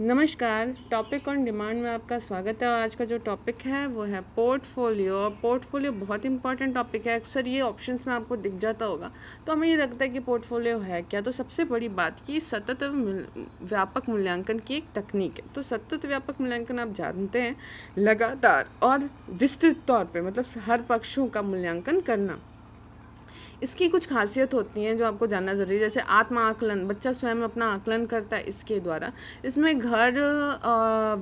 नमस्कार topic on demand में आपका स्वागत है और आज का जो टॉपिक है वो है पोर्टफोलियो पोर्टफोलियो बहुत इंपॉर्टेंट टॉपिक है अक्सर ये ऑप्शंस में आपको दिख जाता होगा तो हमें ये लगता है कि पोर्टफोलियो है क्या तो सबसे बड़ी बात कि सतत व्यापक मूल्यांकन की एक तकनीक है तो सतत व्यापक मूल्यांकन आप जानते हैं लगातार और विस्तृत तौर पर मतलब हर पक्षों का मूल्यांकन करना इसकी कुछ खासियत होती हैं जो आपको जानना ज़रूरी है जैसे आत्मा आकलन बच्चा स्वयं अपना आकलन करता है इसके द्वारा इसमें घर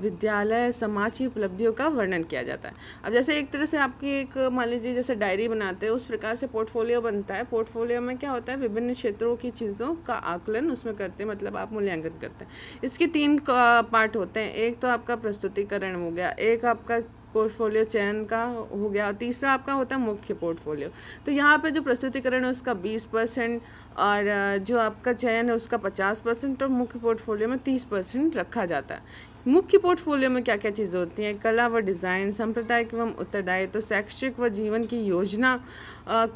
विद्यालय समाज की उपलब्धियों का वर्णन किया जाता है अब जैसे एक तरह से आपकी एक मान लीजिए जैसे डायरी बनाते हैं उस प्रकार से पोर्टफोलियो बनता है पोर्टफोलियो में क्या होता है विभिन्न क्षेत्रों की चीज़ों का आकलन उसमें करते हैं मतलब आप मूल्यांकन करते हैं इसके तीन पार्ट होते हैं एक तो आपका प्रस्तुतिकरण हो गया एक आपका पोर्टफोलियो चयन का हो गया और तीसरा आपका होता है मुख्य पोर्टफोलियो तो यहाँ पे जो प्रस्तुतिकरण है उसका 20 परसेंट और जो आपका चयन है उसका 50 परसेंट और मुख्य पोर्टफोलियो में 30 परसेंट रखा जाता है मुख्य पोर्टफोलियो में क्या क्या चीज़ें होती हैं कला व डिज़ाइन सांप्रदायिक एवं उत्तरदायित्व तो शैक्षिक व जीवन की योजना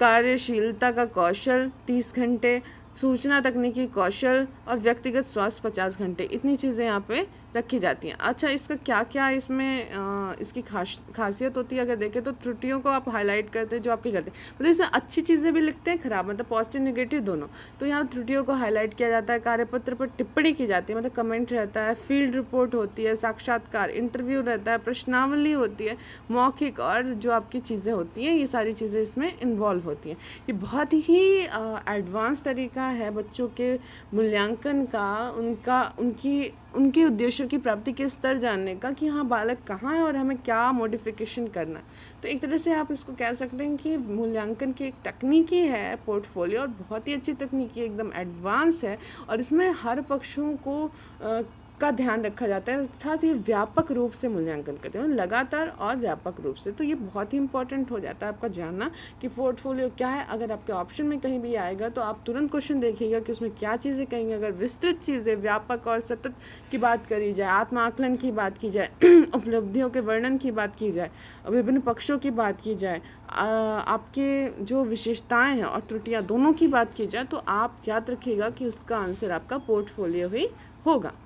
कार्यशीलता का कौशल तीस घंटे सूचना तकनीकी कौशल और व्यक्तिगत स्वास्थ्य पचास घंटे इतनी चीज़ें यहाँ पे रखी जाती हैं अच्छा इसका क्या क्या इसमें आ, इसकी खास खासियत होती है अगर देखें तो त्रुटियों को आप हाईलाइट करते हैं जो आपकी गलती मतलब इसमें अच्छी चीज़ें भी लिखते हैं खराब मतलब पॉजिटिव निगेटिव दोनों तो यहाँ त्रुटियों को हाईलाइट किया जाता है कार्यपत्र पर टिप्पणी की जाती है मतलब कमेंट रहता है फील्ड रिपोर्ट होती है साक्षात्कार इंटरव्यू रहता है प्रश्नावली होती है मौखिक और जो आपकी चीज़ें होती हैं ये सारी चीज़ें इसमें इन्वॉल्व होती हैं ये बहुत ही एडवांस तरीका रहा है बच्चों के मूल्यांकन का उनका उनकी उनके उद्देश्यों की प्राप्ति के स्तर जानने का कि हाँ बालक कहाँ है और हमें क्या मॉडिफिकेशन करना तो एक तरह से आप इसको कह सकते हैं कि मूल्यांकन की एक तकनीकी है पोर्टफोलियो और बहुत ही अच्छी तकनीकी एकदम एडवांस है और इसमें हर पक्षों को आ, का ध्यान रखा जाता है अर्थात ये व्यापक रूप से मूल्यांकन करते हैं मतलब लगातार और व्यापक रूप से तो ये बहुत ही इंपॉर्टेंट हो जाता है आपका जानना कि पोर्टफोलियो क्या है अगर आपके ऑप्शन में कहीं भी आएगा तो आप तुरंत क्वेश्चन देखिएगा कि उसमें क्या चीज़ें कहेंगे अगर विस्तृत चीज़ें व्यापक और सतत की बात करी जाए आत्म आकलन की बात की जाए उपलब्धियों के वर्णन की बात की जाए विभिन्न पक्षों की बात की जाए आपके जो विशेषताएँ हैं और त्रुटियाँ दोनों की बात की जाए तो आप याद रखिएगा कि उसका आंसर आपका पोर्टफोलियो ही होगा